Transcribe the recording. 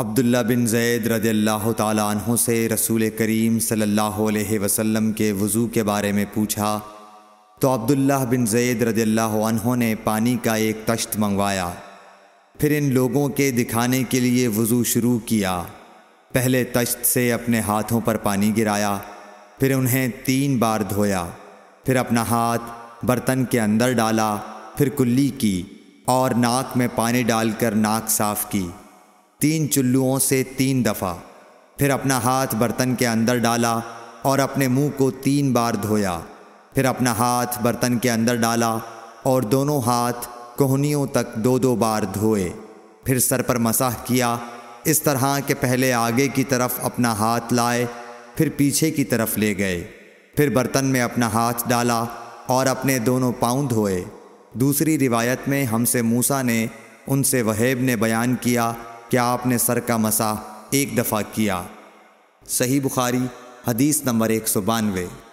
عبداللہ بن زید رضی اللہ تعالیٰ عنہ سے رسول کریم صلی اللہ علیہ وسلم کے وضو کے بارے میں پوچھا تو عبداللہ بن زید رضی اللہ عنہ نے پانی کا ایک تشت منگوایا پھر ان لوگوں کے دکھانے کے لیے وضو شروع کیا پہلے تشت سے اپنے ہاتھوں پر پانی گرایا پھر انہیں تین بار دھویا پھر اپنا ہاتھ برتن کے اندر ڈالا پھر کلی کی اور ناک میں پانی ڈال کر ناک صاف کی تین چلوؤں سے تین دفعہ پھر اپنا ہاتھ برتن کے اندر ڈالا اور اپنے منہ کو تین بار دھویا پھر اپنا ہاتھ برتن کے اندر ڈالا اور دونوں ہاتھ کوہنیوں تک دو دو بار دھوئے پھر سر پر مساح کیا اس طرح کہ پہلے آگے کی طرف اپنا ہاتھ لائے پھر پیچھے کی طرف لے گئے پھر برتن میں اپنا ہاتھ ڈالا اور اپنے دونوں پاؤں دھوئے دوسری روایت میں ہم سے موسا نے ان سے وہیب نے بیان کیا کیا آپ نے سر کا مسا ایک دفعہ کیا صحیح بخاری حدیث نمبر ایک سو بانوے